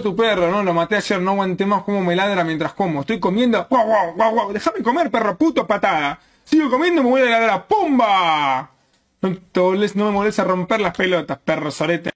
tu perro, ¿no? Lo maté ayer, no aguanté más como me ladra mientras como. Estoy comiendo. ¡Guau, guau, guau, guau! déjame comer, perro puto, patada! Sigo comiendo, me voy a ladrar. ¡Pumba! No, no me a romper las pelotas, perro sorete.